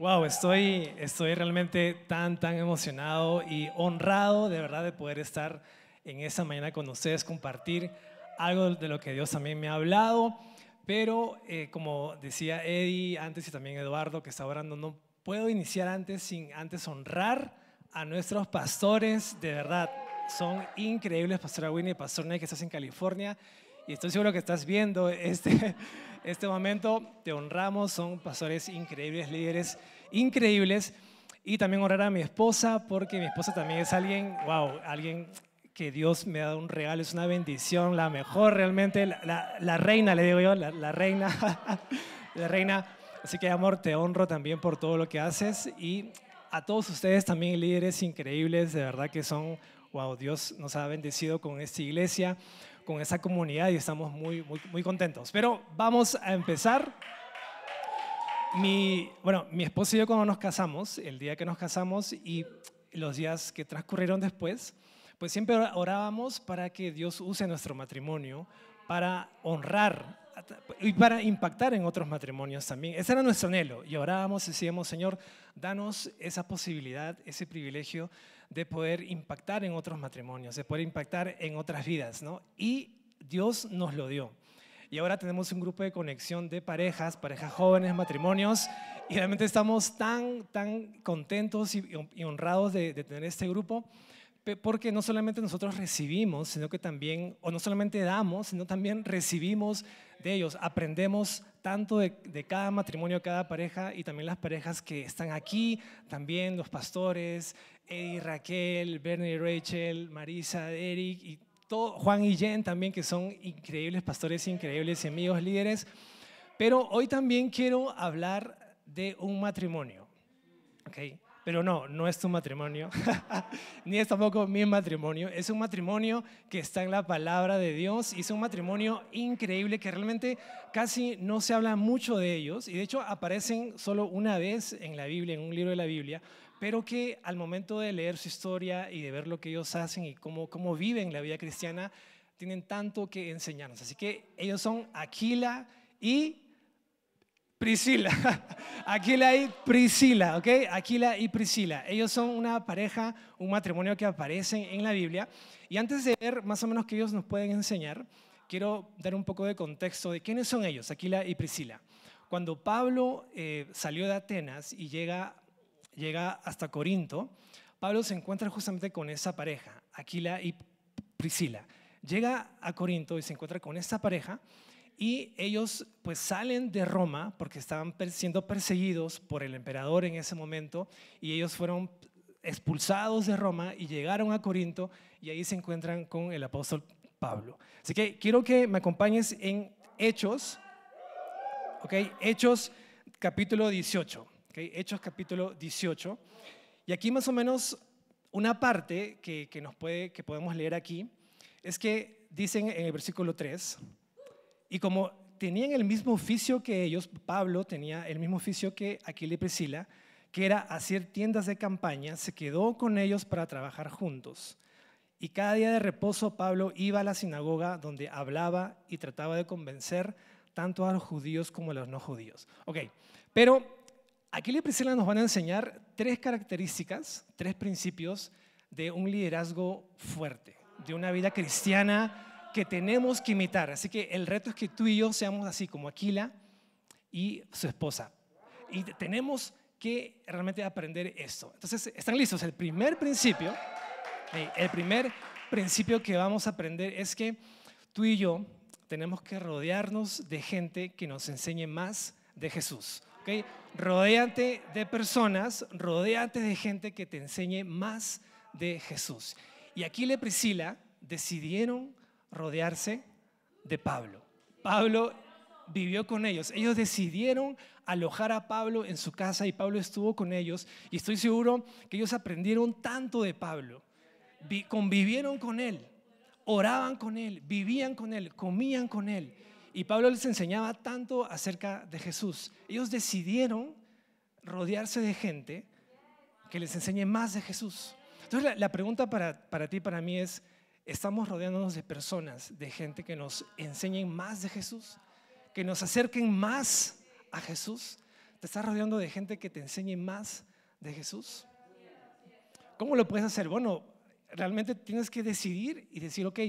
Wow, estoy, estoy realmente tan, tan emocionado y honrado de verdad de poder estar en esta mañana con ustedes, compartir algo de lo que Dios también me ha hablado. Pero eh, como decía Eddie antes y también Eduardo que está orando, no puedo iniciar antes sin antes honrar a nuestros pastores, de verdad. Son increíbles, Pastora Winnie y Pastor Ney, que estás en California y estoy seguro que estás viendo este, este momento. Te honramos, son pastores increíbles, líderes increíbles. Y también honrar a mi esposa, porque mi esposa también es alguien, wow, alguien que Dios me ha dado un regalo, es una bendición, la mejor realmente, la, la, reina, le digo yo, la, la reina, la reina. Así que amor, te honro también por todo lo que haces y a todos ustedes también líderes increíbles, de verdad que son, wow, Dios nos ha bendecido con esta iglesia con esa comunidad y estamos muy, muy, contentos. Pero vamos a empezar. Mi, bueno, mi esposo y yo cuando nos casamos, el día que nos casamos y los días que transcurrieron después, pues siempre orábamos para que Dios use nuestro matrimonio para honrar y para impactar en otros matrimonios también. Ese era nuestro anhelo y orábamos y decíamos, Señor, danos esa posibilidad, ese privilegio de poder impactar en otros matrimonios, de poder impactar en otras vidas, ¿no? Y Dios nos lo dio. Y ahora tenemos un grupo de conexión de parejas, parejas jóvenes, matrimonios, y realmente estamos tan, tan contentos y, honrados de tener este grupo porque no solamente nosotros recibimos, sino que también, o no solamente damos, sino también recibimos de ellos. Aprendemos tanto de, cada matrimonio, cada pareja y también las parejas que están aquí, también los pastores, Eddie, Raquel, Bernie, Rachel, Marisa, Eric y todo, Juan y Jen también, que son increíbles pastores, increíbles amigos, líderes. Pero hoy también quiero hablar de un matrimonio. ¿Ok? pero no, no es tu matrimonio, ni es tampoco mi matrimonio, es un matrimonio que está en la palabra de Dios y es un matrimonio increíble que realmente casi no se habla mucho de ellos y de hecho aparecen solo una vez en la Biblia, en un libro de la Biblia, pero que al momento de leer su historia y de ver lo que ellos hacen y cómo, cómo viven la vida cristiana, tienen tanto que enseñarnos. Así que ellos son Aquila y Priscila. Aquila y Priscila, ¿ok? Aquila y Priscila. Ellos son una pareja, un matrimonio que aparece en la Biblia. Y antes de ver más o menos qué ellos nos pueden enseñar, quiero dar un poco de contexto de quiénes son ellos, Aquila y Priscila. Cuando Pablo eh, salió de Atenas y llega, llega hasta Corinto, Pablo se encuentra justamente con esa pareja, Aquila y Priscila. Llega a Corinto y se encuentra con esa pareja y ellos pues salen de Roma porque estaban siendo perseguidos por el emperador en ese momento y ellos fueron expulsados de Roma y llegaron a Corinto y ahí se encuentran con el apóstol Pablo. Así que quiero que me acompañes en Hechos, ¿ok? Hechos capítulo 18, ¿ok? Hechos capítulo 18. Y aquí más o menos una parte que, que nos puede, que podemos leer aquí es que dicen en el versículo 3, y como tenían el mismo oficio que ellos, Pablo tenía el mismo oficio que Aquila y Priscila, que era hacer tiendas de campaña, se quedó con ellos para trabajar juntos. Y cada día de reposo Pablo iba a la sinagoga donde hablaba y trataba de convencer tanto a los judíos como a los no judíos. Ok, pero aquí y Priscila nos van a enseñar tres características, tres principios de un liderazgo fuerte, de una vida cristiana que tenemos que imitar. Así que el reto es que tú y yo seamos así como Aquila y su esposa. Y tenemos que realmente aprender esto. Entonces, ¿están listos? El primer principio, el primer principio que vamos a aprender es que tú y yo tenemos que rodearnos de gente que nos enseñe más de Jesús. ¿okay? Rodéate de personas, rodéate de gente que te enseñe más de Jesús. Y Aquila y Priscila decidieron rodearse de Pablo. Pablo vivió con ellos. Ellos decidieron alojar a Pablo en su casa y Pablo estuvo con ellos y estoy seguro que ellos aprendieron tanto de Pablo. Convivieron con él, oraban con él, vivían con él, comían con él. Y Pablo les enseñaba tanto acerca de Jesús. Ellos decidieron rodearse de gente que les enseñe más de Jesús. Entonces la, pregunta para, para ti, para mí es, estamos rodeándonos de personas, de gente que nos enseñen más de Jesús, que nos acerquen más a Jesús. ¿Te estás rodeando de gente que te enseñe más de Jesús? ¿Cómo lo puedes hacer? Bueno, realmente tienes que decidir y decir, ok,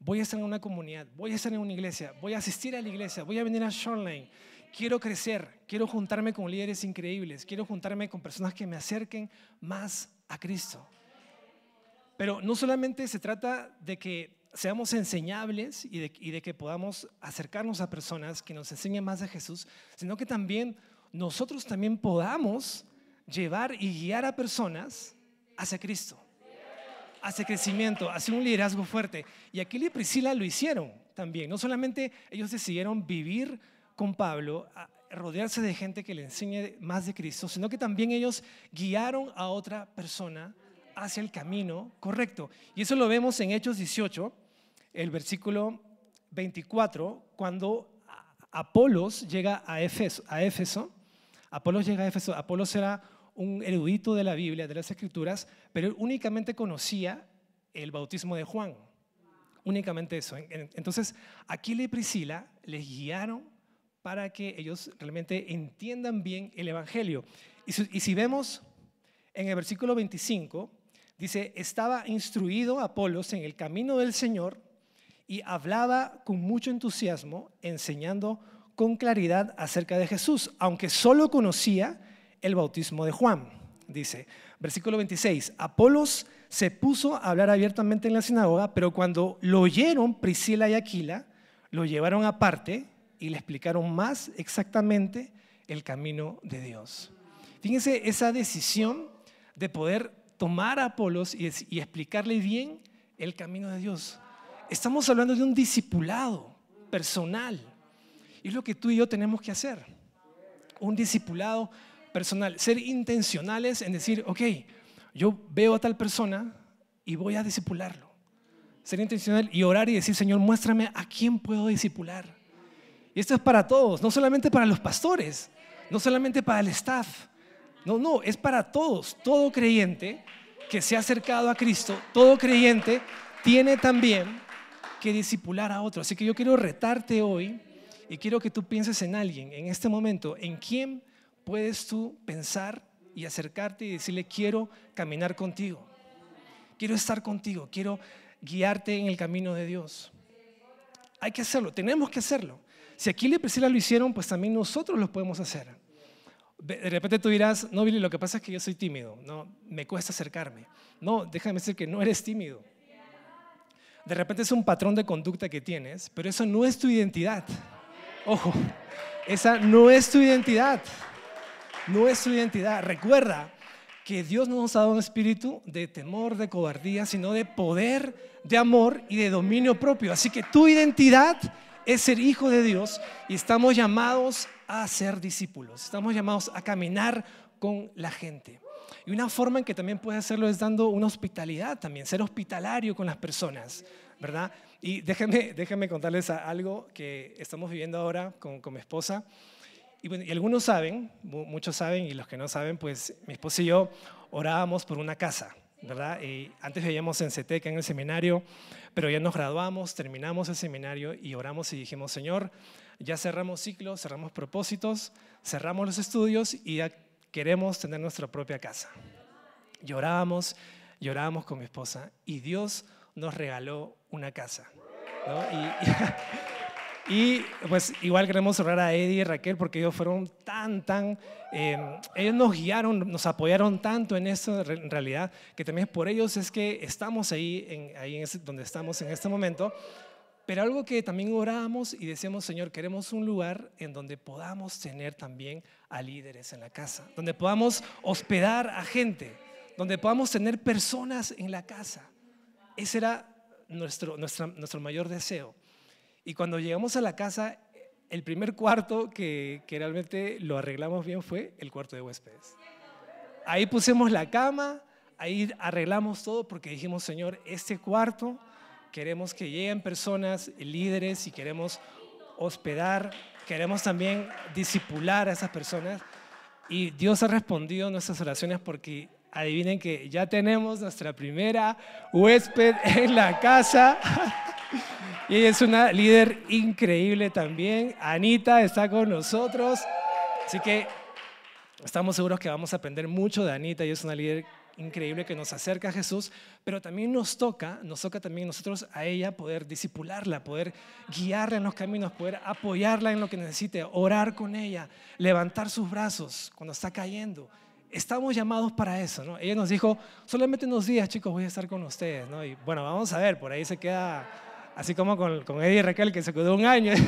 voy a estar en una comunidad, voy a estar en una iglesia, voy a asistir a la iglesia, voy a venir a Shoreline, quiero crecer, quiero juntarme con líderes increíbles, quiero juntarme con personas que me acerquen más a Cristo. Pero no solamente se trata de que seamos enseñables y de, que podamos acercarnos a personas que nos enseñen más de Jesús, sino que también nosotros también podamos llevar y guiar a personas hacia Cristo, hacia crecimiento, hacia un liderazgo fuerte. Y Aquila y Priscila lo hicieron también. No solamente ellos decidieron vivir con Pablo, rodearse de gente que le enseñe más de Cristo, sino que también ellos guiaron a otra persona hacia el camino correcto. Y eso lo vemos en Hechos 18, el versículo 24, cuando Apolos llega a Éfeso. A Éfeso. Apolos llega a Éfeso. Apolos era un erudito de la Biblia, de las Escrituras, pero únicamente conocía el bautismo de Juan. Únicamente eso. Entonces, Aquila y Priscila les guiaron para que ellos realmente entiendan bien el Evangelio. Y si, y si vemos en el versículo 25, Dice, estaba instruido Apolos en el camino del Señor y hablaba con mucho entusiasmo, enseñando con claridad acerca de Jesús, aunque solo conocía el bautismo de Juan. Dice, versículo 26, Apolos se puso a hablar abiertamente en la sinagoga, pero cuando lo oyeron Priscila y Aquila, lo llevaron aparte y le explicaron más exactamente el camino de Dios. Fíjense esa decisión de poder tomar a Apolos y, explicarle bien el camino de Dios. Estamos hablando de un discipulado personal. Y es lo que tú y yo tenemos que hacer. Un discipulado personal. Ser intencionales en decir, ok, yo veo a tal persona y voy a discipularlo. Ser intencional y orar y decir, Señor, muéstrame a quién puedo discipular. Y esto es para todos, no solamente para los pastores, no solamente para el staff, no, no, es para todos. Todo creyente que se ha acercado a Cristo, todo creyente tiene también que discipular a otro. Así que yo quiero retarte hoy y quiero que tú pienses en alguien en este momento, en quién puedes tú pensar y acercarte y decirle, quiero caminar contigo, quiero estar contigo, quiero guiarte en el camino de Dios. Hay que hacerlo, tenemos que hacerlo. Si aquí le Priscila lo hicieron, pues también nosotros lo podemos hacer de repente tú dirás, no, Billy, lo que pasa es que yo soy tímido, no, me cuesta acercarme. No, déjame decir que no eres tímido. De repente es un patrón de conducta que tienes, pero eso no es tu identidad. Ojo, esa no es tu identidad. No es tu identidad. Recuerda que Dios no nos ha dado un espíritu de temor, de cobardía, sino de poder, de amor y de dominio propio. Así que tu identidad es ser hijo de Dios y estamos llamados a ser discípulos, estamos llamados a caminar con la gente. Y una forma en que también puedes hacerlo es dando una hospitalidad también, ser hospitalario con las personas, ¿verdad? Y déjenme, déjenme contarles algo que estamos viviendo ahora con, con mi esposa. Y, bueno, y, algunos saben, muchos saben, y los que no saben, pues mi esposa y yo orábamos por una casa, ¿verdad? Y antes veíamos en CETECA, en el seminario, pero ya nos graduamos, terminamos el seminario y oramos y dijimos, Señor, ya cerramos ciclos, cerramos propósitos, cerramos los estudios y ya queremos tener nuestra propia casa. Llorábamos, llorábamos con mi esposa y Dios nos regaló una casa. Y, pues igual queremos honrar a Eddie y Raquel porque ellos fueron tan, tan, em, ellos nos guiaron, nos apoyaron tanto en esto en realidad, que también por ellos es que estamos ahí, ahí en donde estamos en este momento, pero algo que también orábamos y decíamos, Señor, queremos un lugar en donde podamos tener también a líderes en la casa, donde podamos hospedar a gente, donde podamos tener personas en la casa. Ese era nuestro, nuestro mayor deseo. Y cuando llegamos a la casa, el primer cuarto que, que realmente lo arreglamos bien fue el cuarto de huéspedes. Ahí pusimos la cama, ahí arreglamos todo porque dijimos, Señor, este cuarto queremos que lleguen personas, líderes y queremos hospedar, queremos también disipular a esas personas. Y Dios ha respondido nuestras oraciones porque adivinen que ya tenemos nuestra primera huésped en la casa. Y ella es una líder increíble también. Anita está con nosotros. Así que estamos seguros que vamos a aprender mucho de Anita. y es una líder increíble que nos acerca a Jesús, pero también nos toca, nos toca también nosotros a ella poder disipularla, poder guiarla en los caminos, poder apoyarla en lo que necesite, orar con ella, levantar sus brazos cuando está cayendo. Estamos llamados para eso, ¿no? Ella nos dijo, solamente unos días, chicos, voy a estar con ustedes, ¿no? Y bueno, vamos a ver, por ahí se queda así como con, con Eddie y Raquel, que se quedó un año.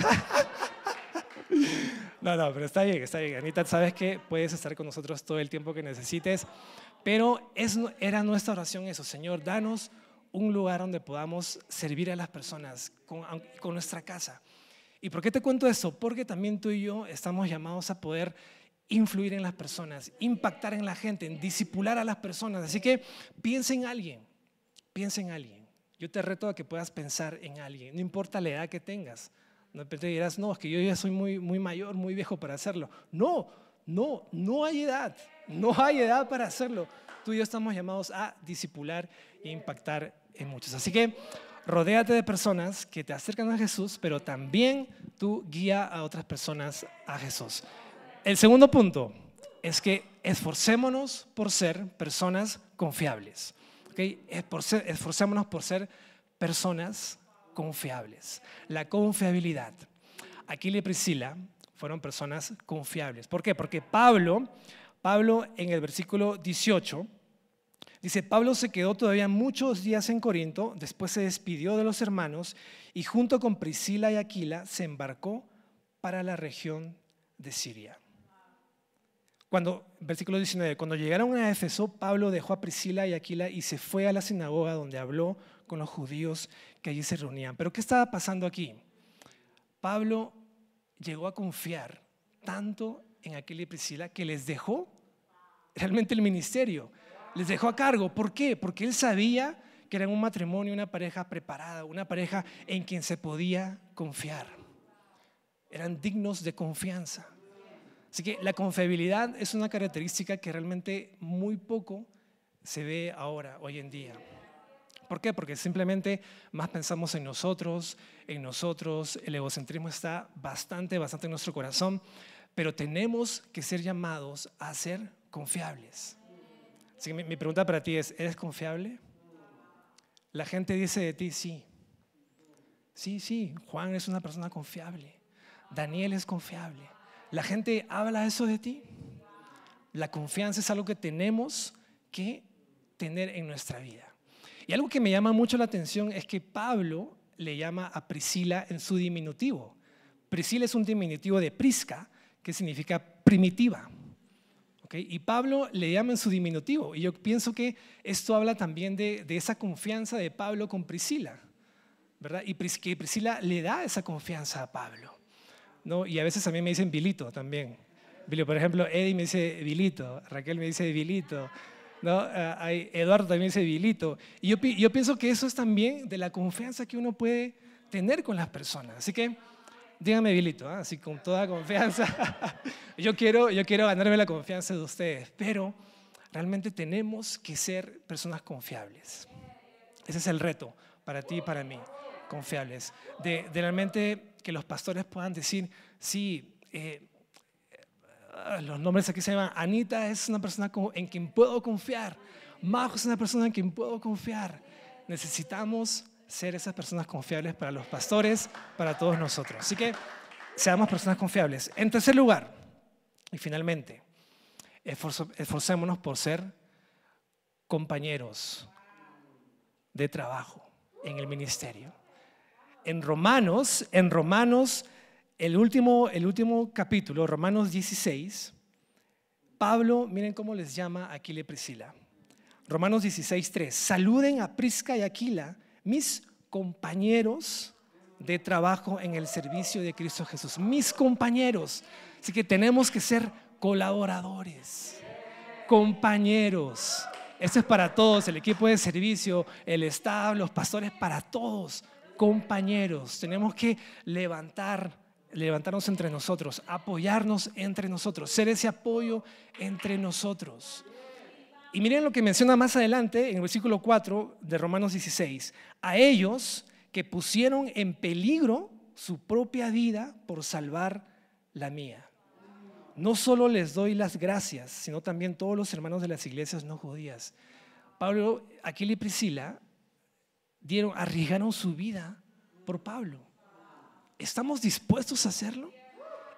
No, no, pero está bien, está bien. Anita, sabes que puedes estar con nosotros todo el tiempo que necesites, pero es, era nuestra oración eso, Señor, danos un lugar donde podamos servir a las personas con, con nuestra casa. ¿Y por qué te cuento eso? Porque también tú y yo estamos llamados a poder influir en las personas, impactar en la gente, en disipular a las personas. Así que piensa en alguien, piensa en alguien. Yo te reto a que puedas pensar en alguien, no importa la edad que tengas, de repente dirás, no, es que yo ya soy muy, muy mayor, muy viejo para hacerlo. No, no, no hay edad, no hay edad para hacerlo. Tú y yo estamos llamados a disipular e impactar en muchos. Así que rodéate de personas que te acercan a Jesús, pero también tú guía a otras personas a Jesús. El segundo punto es que esforcémonos por ser personas confiables. ¿okay? Esforcémonos por ser personas confiables. La confiabilidad. Aquila y Priscila fueron personas confiables. ¿Por qué? Porque Pablo, Pablo en el versículo 18, Dice, Pablo se quedó todavía muchos días en Corinto, después se despidió de los hermanos y junto con Priscila y Aquila se embarcó para la región de Siria. Cuando, versículo 19, cuando llegaron a Éfeso, Pablo dejó a Priscila y Aquila y se fue a la sinagoga donde habló con los judíos allí se reunían. Pero ¿qué estaba pasando aquí? Pablo llegó a confiar tanto en aquel y Priscila que les dejó realmente el ministerio. Les dejó a cargo. ¿Por qué? Porque él sabía que era un matrimonio, una pareja preparada, una pareja en quien se podía confiar. Eran dignos de confianza. Así que la confiabilidad es una característica que realmente muy poco se ve ahora, hoy en día. ¿Por qué? Porque simplemente más pensamos en nosotros, en nosotros, el egocentrismo está bastante, bastante en nuestro corazón, pero tenemos que ser llamados a ser confiables. Así que mi, pregunta para ti es, ¿eres confiable? La gente dice de ti, sí. Sí, sí, Juan es una persona confiable. Daniel es confiable. La gente habla eso de ti. La confianza es algo que tenemos que tener en nuestra vida. Y algo que me llama mucho la atención es que Pablo le llama a Priscila en su diminutivo. Priscila es un diminutivo de Prisca, que significa primitiva. ¿Okay? Y Pablo le llama en su diminutivo. Y yo pienso que esto habla también de, esa confianza de Pablo con Priscila. ¿verdad? Y Priscila le da esa confianza a Pablo. ¿no? Y a veces a mí me dicen Bilito también. Por ejemplo, Eddie me dice Bilito, Raquel me dice Bilito. Ah, Eduardo también se Bilito. Y yo, pienso que eso es también de la confianza que uno puede tener con las personas. Así que dígame, Bilito, ¿ah? así con toda confianza. yo, quiero, yo quiero ganarme la confianza de ustedes, pero realmente tenemos que ser personas confiables. Ese es el reto para ti y para mí, confiables. De, realmente que los pastores puedan decir, sí, eh, Ah, los nombres aquí se llaman, Anita es una persona en quien puedo confiar, Majo es una persona en quien puedo confiar. Necesitamos ser esas personas confiables para los pastores, para todos nosotros. Así que seamos personas confiables. En tercer lugar, y finalmente, esforcémonos por ser compañeros de trabajo en el ministerio. En Romanos, en Romanos el último, el último capítulo, Romanos 16, Pablo, miren cómo les llama Aquila y Priscila. Romanos 16, 3. Saluden a Prisca y Aquila, mis compañeros de trabajo en el servicio de Cristo Jesús. Mis compañeros. Así que tenemos que ser colaboradores, compañeros. Esto es para todos, el equipo de servicio, el staff, los pastores, para todos, compañeros. Tenemos que levantar levantarnos entre nosotros, apoyarnos entre nosotros, ser ese apoyo entre nosotros. Y miren lo que menciona más adelante en el versículo 4 de Romanos 16. A ellos que pusieron en peligro su propia vida por salvar la mía. No solo les doy las gracias, sino también todos los hermanos de las iglesias no judías. Pablo, Aquila y Priscila dieron, arriesgaron su vida por Pablo. ¿Estamos dispuestos a hacerlo?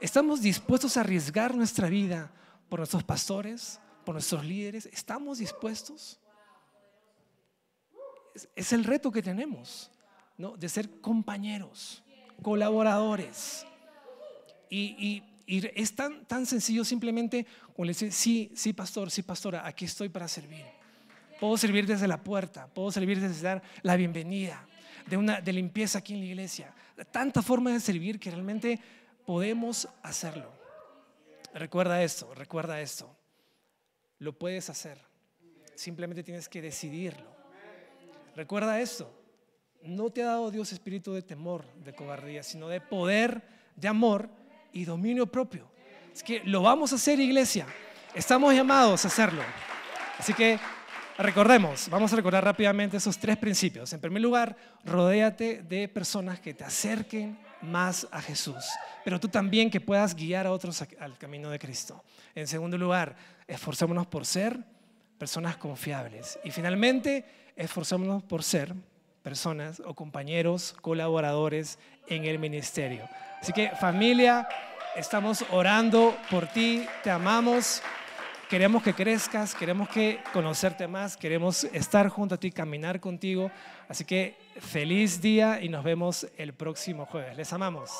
¿Estamos dispuestos a arriesgar nuestra vida por nuestros pastores, por nuestros líderes? ¿Estamos dispuestos? Es, el reto que tenemos, ¿no? De ser compañeros, colaboradores. Y, y, es tan, tan sencillo simplemente con decir, sí, sí, pastor, sí, pastora, aquí estoy para servir. Puedo servir desde la puerta, puedo servir desde dar la bienvenida, de, una, de limpieza aquí en la iglesia, tanta forma de servir que realmente podemos hacerlo. Recuerda esto, recuerda esto. Lo puedes hacer. Simplemente tienes que decidirlo. Recuerda esto. No te ha dado Dios espíritu de temor, de cobardía, sino de poder, de amor y dominio propio. Es que lo vamos a hacer, iglesia. Estamos llamados a hacerlo. Así que Recordemos, vamos a recordar rápidamente esos tres principios. En primer lugar, rodéate de personas que te acerquen más a Jesús, pero tú también que puedas guiar a otros al camino de Cristo. En segundo lugar, esforcémonos por ser personas confiables. Y finalmente, esforcémonos por ser personas o compañeros, colaboradores en el ministerio. Así que familia, estamos orando por ti, te amamos. Queremos que crezcas, queremos que conocerte más, queremos estar junto a ti, caminar contigo. Así que feliz día y nos vemos el próximo jueves. Les amamos.